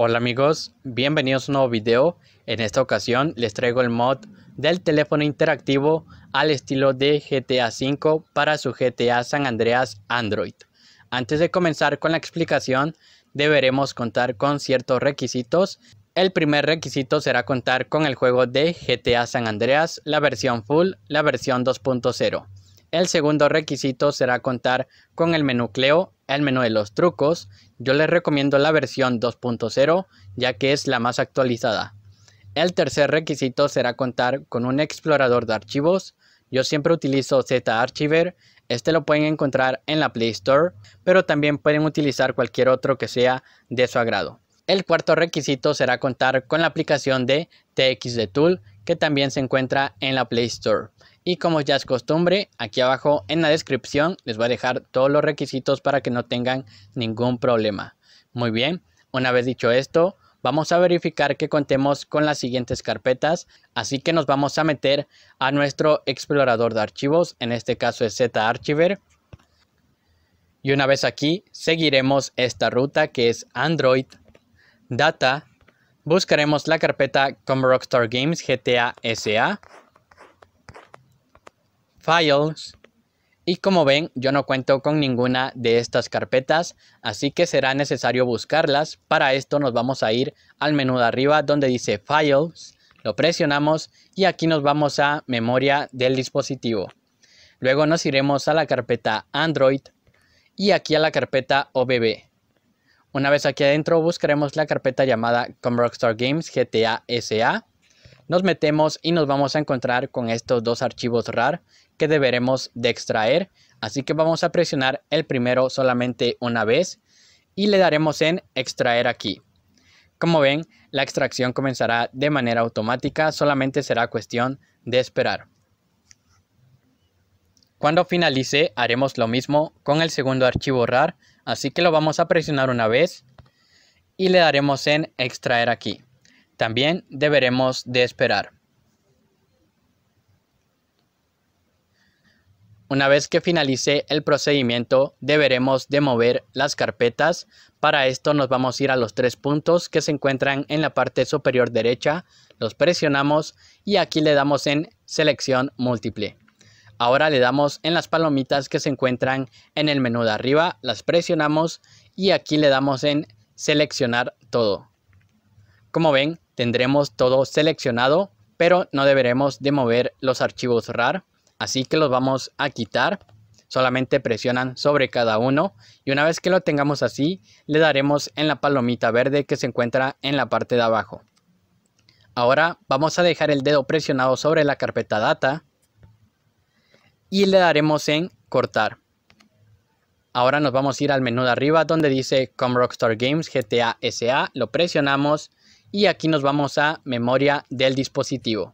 Hola amigos, bienvenidos a un nuevo video. En esta ocasión les traigo el mod del teléfono interactivo al estilo de GTA V para su GTA San Andreas Android. Antes de comenzar con la explicación, deberemos contar con ciertos requisitos. El primer requisito será contar con el juego de GTA San Andreas, la versión full, la versión 2.0. El segundo requisito será contar con el menú Cleo el menú de los trucos, yo les recomiendo la versión 2.0 ya que es la más actualizada. El tercer requisito será contar con un explorador de archivos. Yo siempre utilizo ZArchiver, este lo pueden encontrar en la Play Store, pero también pueden utilizar cualquier otro que sea de su agrado. El cuarto requisito será contar con la aplicación de TXD Tool que también se encuentra en la Play Store. Y como ya es costumbre, aquí abajo en la descripción les voy a dejar todos los requisitos para que no tengan ningún problema. Muy bien, una vez dicho esto, vamos a verificar que contemos con las siguientes carpetas, así que nos vamos a meter a nuestro explorador de archivos, en este caso es zarchiver. Y una vez aquí, seguiremos esta ruta que es Android, Data, buscaremos la carpeta Rockstar Games GTA SA, Files. Y como ven, yo no cuento con ninguna de estas carpetas, así que será necesario buscarlas. Para esto nos vamos a ir al menú de arriba donde dice Files, lo presionamos y aquí nos vamos a memoria del dispositivo. Luego nos iremos a la carpeta Android y aquí a la carpeta OBB. Una vez aquí adentro buscaremos la carpeta llamada Com Rockstar Games GTA SA. Nos metemos y nos vamos a encontrar con estos dos archivos RAR que deberemos de extraer. Así que vamos a presionar el primero solamente una vez y le daremos en extraer aquí. Como ven, la extracción comenzará de manera automática, solamente será cuestión de esperar. Cuando finalice haremos lo mismo con el segundo archivo RAR, así que lo vamos a presionar una vez y le daremos en extraer aquí. También deberemos de esperar. Una vez que finalice el procedimiento, deberemos de mover las carpetas. Para esto nos vamos a ir a los tres puntos que se encuentran en la parte superior derecha. Los presionamos y aquí le damos en selección múltiple. Ahora le damos en las palomitas que se encuentran en el menú de arriba, las presionamos y aquí le damos en seleccionar todo. Como ven, tendremos todo seleccionado, pero no deberemos de mover los archivos RAR así que los vamos a quitar. Solamente presionan sobre cada uno y una vez que lo tengamos así, le daremos en la palomita verde que se encuentra en la parte de abajo. Ahora vamos a dejar el dedo presionado sobre la carpeta data y le daremos en cortar. Ahora nos vamos a ir al menú de arriba donde dice Com Rockstar Games GTA SA, lo presionamos y aquí nos vamos a memoria del dispositivo.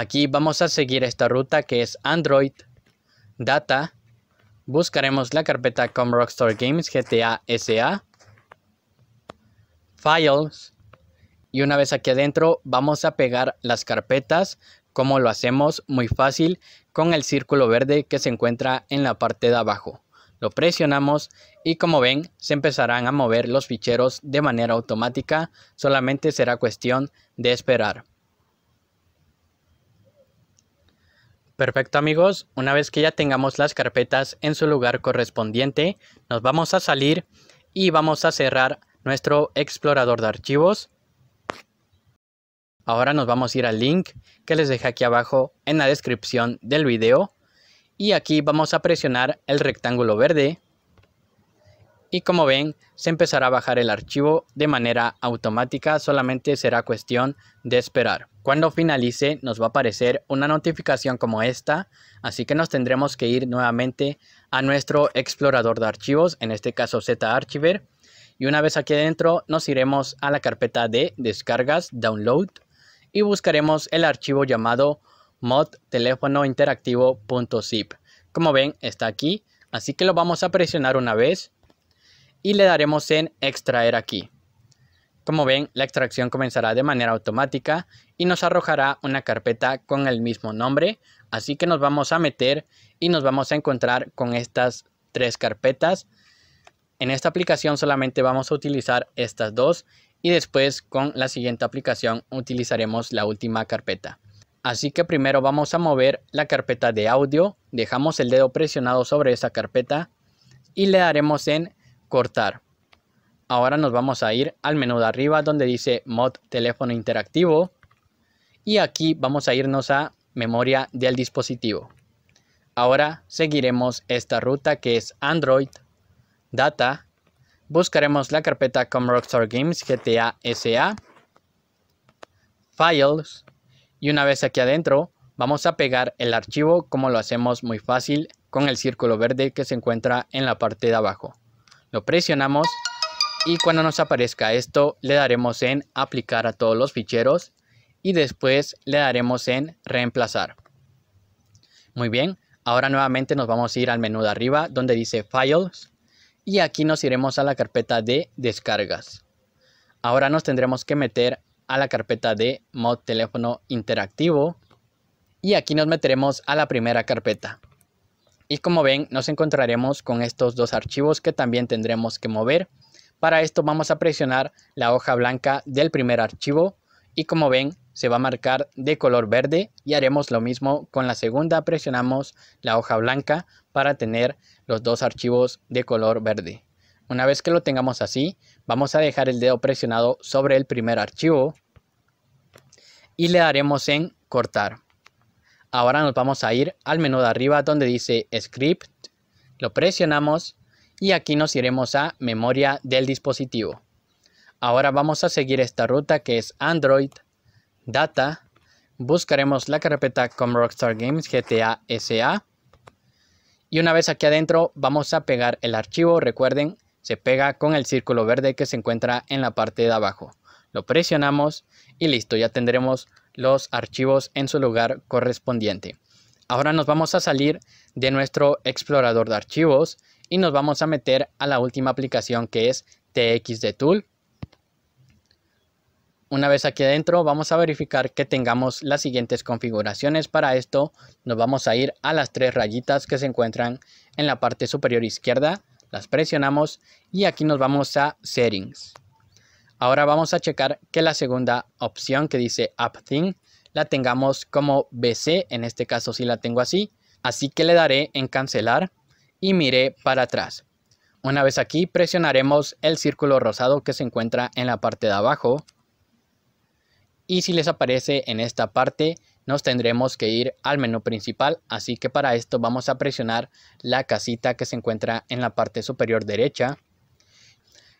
Aquí vamos a seguir esta ruta que es Android, Data, buscaremos la carpeta com Rockstar Games GTA SA, Files, y una vez aquí adentro vamos a pegar las carpetas como lo hacemos muy fácil con el círculo verde que se encuentra en la parte de abajo. Lo presionamos y como ven se empezarán a mover los ficheros de manera automática, solamente será cuestión de esperar. Perfecto amigos, una vez que ya tengamos las carpetas en su lugar correspondiente, nos vamos a salir y vamos a cerrar nuestro explorador de archivos. Ahora nos vamos a ir al link que les dejé aquí abajo en la descripción del video. Y aquí vamos a presionar el rectángulo verde. Y como ven, se empezará a bajar el archivo de manera automática, solamente será cuestión de esperar. Cuando finalice nos va a aparecer una notificación como esta, así que nos tendremos que ir nuevamente a nuestro explorador de archivos, en este caso zarchiver, y una vez aquí adentro nos iremos a la carpeta de descargas, download, y buscaremos el archivo llamado mod teléfono interactivo.zip. Como ven, está aquí, así que lo vamos a presionar una vez y le daremos en extraer aquí. Como ven, la extracción comenzará de manera automática y nos arrojará una carpeta con el mismo nombre, así que nos vamos a meter y nos vamos a encontrar con estas tres carpetas. En esta aplicación solamente vamos a utilizar estas dos y después con la siguiente aplicación utilizaremos la última carpeta. Así que primero vamos a mover la carpeta de audio, dejamos el dedo presionado sobre esa carpeta y le daremos en cortar. Ahora nos vamos a ir al menú de arriba donde dice mod teléfono interactivo y aquí vamos a irnos a memoria del dispositivo. Ahora seguiremos esta ruta que es Android, Data, buscaremos la carpeta como Rockstar Games GTA SA, Files y una vez aquí adentro vamos a pegar el archivo como lo hacemos muy fácil con el círculo verde que se encuentra en la parte de abajo. Lo presionamos y cuando nos aparezca esto le daremos en aplicar a todos los ficheros y después le daremos en reemplazar. Muy bien, ahora nuevamente nos vamos a ir al menú de arriba donde dice Files y aquí nos iremos a la carpeta de descargas. Ahora nos tendremos que meter a la carpeta de mod teléfono interactivo y aquí nos meteremos a la primera carpeta. Y como ven nos encontraremos con estos dos archivos que también tendremos que mover para esto vamos a presionar la hoja blanca del primer archivo y como ven se va a marcar de color verde y haremos lo mismo con la segunda. Presionamos la hoja blanca para tener los dos archivos de color verde. Una vez que lo tengamos así, vamos a dejar el dedo presionado sobre el primer archivo y le daremos en cortar. Ahora nos vamos a ir al menú de arriba donde dice script, lo presionamos y aquí nos iremos a memoria del dispositivo. Ahora vamos a seguir esta ruta que es Android, Data, buscaremos la carpeta con Rockstar Games GTA SA y una vez aquí adentro vamos a pegar el archivo, recuerden se pega con el círculo verde que se encuentra en la parte de abajo. Lo presionamos y listo, ya tendremos los archivos en su lugar correspondiente. Ahora nos vamos a salir de nuestro explorador de archivos y nos vamos a meter a la última aplicación que es TXD Tool. Una vez aquí adentro vamos a verificar que tengamos las siguientes configuraciones. Para esto nos vamos a ir a las tres rayitas que se encuentran en la parte superior izquierda. Las presionamos y aquí nos vamos a Settings. Ahora vamos a checar que la segunda opción que dice Thing la tengamos como BC. En este caso sí la tengo así. Así que le daré en Cancelar y miré para atrás. Una vez aquí presionaremos el círculo rosado que se encuentra en la parte de abajo y si les aparece en esta parte nos tendremos que ir al menú principal así que para esto vamos a presionar la casita que se encuentra en la parte superior derecha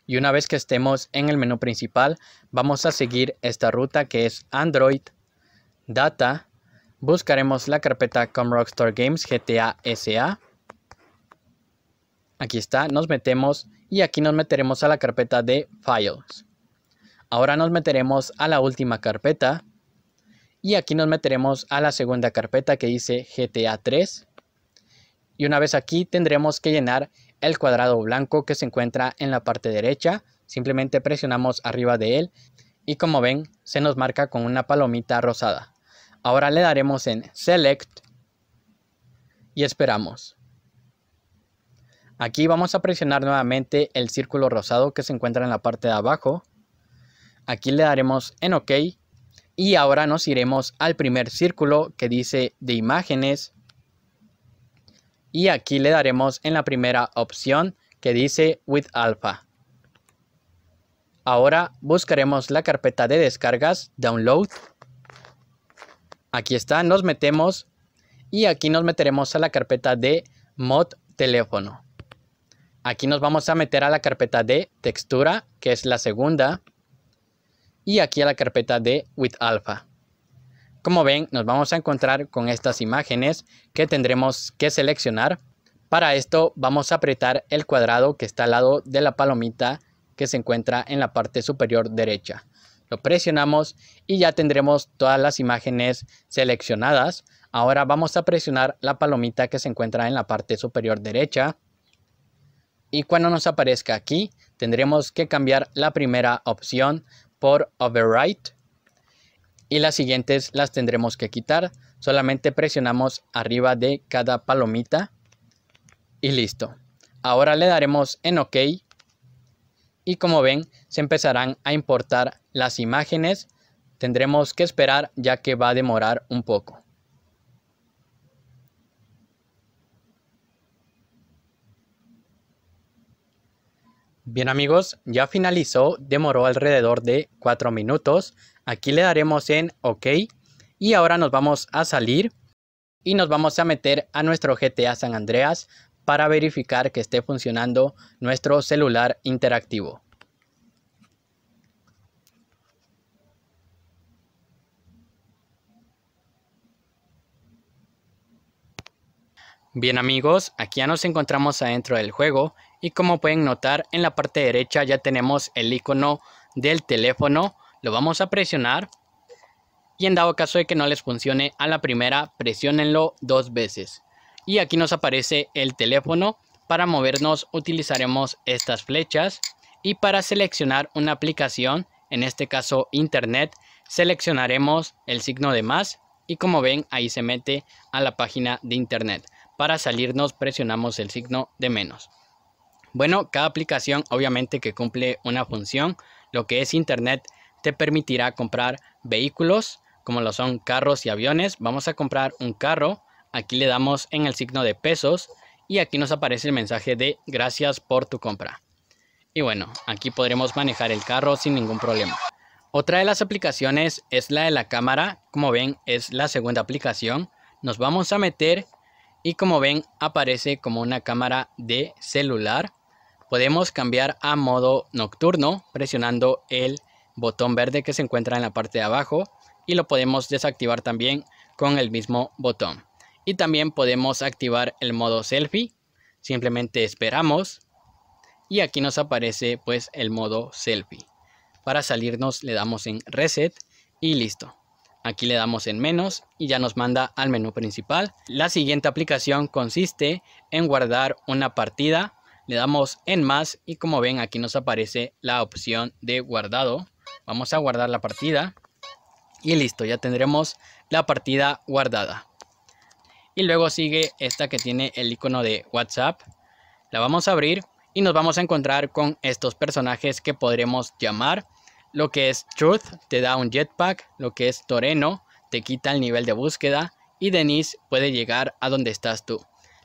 y una vez que estemos en el menú principal vamos a seguir esta ruta que es Android Data buscaremos la carpeta Comrockstar Games GTA SA Aquí está, nos metemos y aquí nos meteremos a la carpeta de Files. Ahora nos meteremos a la última carpeta y aquí nos meteremos a la segunda carpeta que dice GTA 3. Y una vez aquí tendremos que llenar el cuadrado blanco que se encuentra en la parte derecha. Simplemente presionamos arriba de él y como ven se nos marca con una palomita rosada. Ahora le daremos en Select y esperamos. Aquí vamos a presionar nuevamente el círculo rosado que se encuentra en la parte de abajo. Aquí le daremos en OK. Y ahora nos iremos al primer círculo que dice de imágenes. Y aquí le daremos en la primera opción que dice with alpha. Ahora buscaremos la carpeta de descargas, download. Aquí está, nos metemos y aquí nos meteremos a la carpeta de mod teléfono. Aquí nos vamos a meter a la carpeta de textura, que es la segunda. Y aquí a la carpeta de with alpha. Como ven, nos vamos a encontrar con estas imágenes que tendremos que seleccionar. Para esto vamos a apretar el cuadrado que está al lado de la palomita que se encuentra en la parte superior derecha. Lo presionamos y ya tendremos todas las imágenes seleccionadas. Ahora vamos a presionar la palomita que se encuentra en la parte superior derecha y cuando nos aparezca aquí tendremos que cambiar la primera opción por Overwrite y las siguientes las tendremos que quitar solamente presionamos arriba de cada palomita y listo ahora le daremos en ok y como ven se empezarán a importar las imágenes tendremos que esperar ya que va a demorar un poco Bien amigos, ya finalizó, demoró alrededor de 4 minutos. Aquí le daremos en OK y ahora nos vamos a salir y nos vamos a meter a nuestro GTA San Andreas para verificar que esté funcionando nuestro celular interactivo. Bien amigos, aquí ya nos encontramos adentro del juego y como pueden notar en la parte derecha ya tenemos el icono del teléfono lo vamos a presionar y en dado caso de que no les funcione a la primera presionenlo dos veces y aquí nos aparece el teléfono para movernos utilizaremos estas flechas y para seleccionar una aplicación en este caso internet seleccionaremos el signo de más y como ven ahí se mete a la página de internet para salirnos presionamos el signo de menos bueno, cada aplicación obviamente que cumple una función, lo que es Internet, te permitirá comprar vehículos como lo son carros y aviones. Vamos a comprar un carro, aquí le damos en el signo de pesos y aquí nos aparece el mensaje de gracias por tu compra. Y bueno, aquí podremos manejar el carro sin ningún problema. Otra de las aplicaciones es la de la cámara, como ven es la segunda aplicación. Nos vamos a meter y como ven aparece como una cámara de celular. Podemos cambiar a modo nocturno presionando el botón verde que se encuentra en la parte de abajo y lo podemos desactivar también con el mismo botón. Y también podemos activar el modo selfie. Simplemente esperamos y aquí nos aparece pues el modo selfie. Para salirnos le damos en reset y listo. Aquí le damos en menos y ya nos manda al menú principal. La siguiente aplicación consiste en guardar una partida le damos en más y como ven aquí nos aparece la opción de guardado. Vamos a guardar la partida y listo, ya tendremos la partida guardada. Y luego sigue esta que tiene el icono de WhatsApp. La vamos a abrir y nos vamos a encontrar con estos personajes que podremos llamar. Lo que es Truth te da un jetpack, lo que es Toreno te quita el nivel de búsqueda y Denise puede llegar a donde estás tú.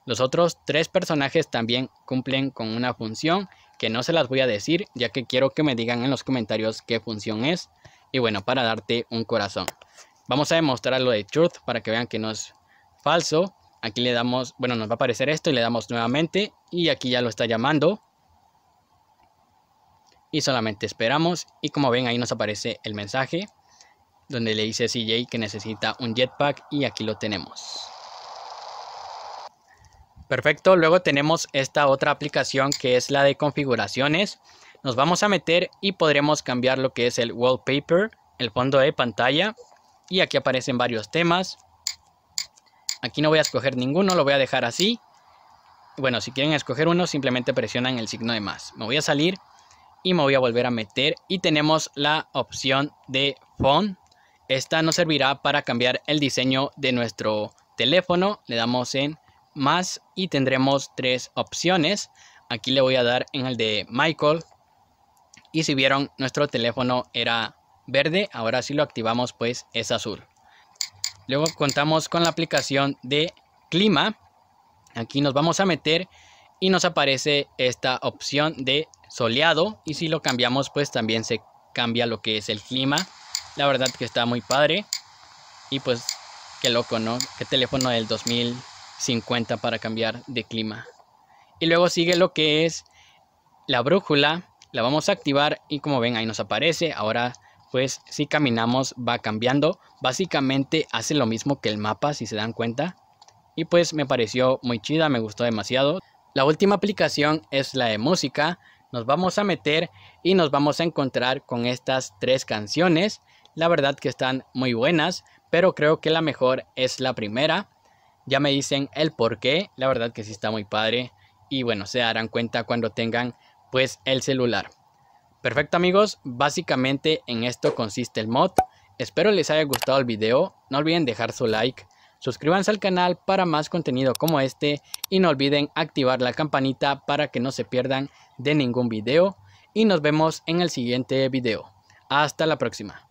Los otros tres personajes también cumplen con una función que no se las voy a decir ya que quiero que me digan en los comentarios qué función es y bueno para darte un corazón. Vamos a demostrar lo de truth para que vean que no es falso. Aquí le damos, bueno nos va a aparecer esto y le damos nuevamente y aquí ya lo está llamando. Y solamente esperamos y como ven ahí nos aparece el mensaje donde le dice CJ que necesita un jetpack y aquí lo tenemos. Perfecto, luego tenemos esta otra aplicación que es la de configuraciones. Nos vamos a meter y podremos cambiar lo que es el wallpaper, el fondo de pantalla. Y aquí aparecen varios temas. Aquí no voy a escoger ninguno, lo voy a dejar así. Bueno, si quieren escoger uno, simplemente presionan el signo de más. Me voy a salir y me voy a volver a meter. Y tenemos la opción de font. Esta nos servirá para cambiar el diseño de nuestro teléfono. Le damos en más y tendremos tres opciones. Aquí le voy a dar en el de Michael. Y si vieron, nuestro teléfono era verde. Ahora si lo activamos, pues es azul. Luego contamos con la aplicación de clima. Aquí nos vamos a meter y nos aparece esta opción de soleado. Y si lo cambiamos, pues también se cambia lo que es el clima. La verdad que está muy padre. Y pues qué loco, ¿no? Qué teléfono del 2000. 50 para cambiar de clima. Y luego sigue lo que es la brújula, la vamos a activar y como ven ahí nos aparece, ahora pues si caminamos va cambiando, básicamente hace lo mismo que el mapa si se dan cuenta y pues me pareció muy chida, me gustó demasiado. La última aplicación es la de música, nos vamos a meter y nos vamos a encontrar con estas tres canciones, la verdad que están muy buenas, pero creo que la mejor es la primera. Ya me dicen el por qué, la verdad que sí está muy padre. Y bueno, se darán cuenta cuando tengan pues el celular. Perfecto amigos, básicamente en esto consiste el mod. Espero les haya gustado el video, no olviden dejar su like, suscríbanse al canal para más contenido como este y no olviden activar la campanita para que no se pierdan de ningún video y nos vemos en el siguiente video. Hasta la próxima.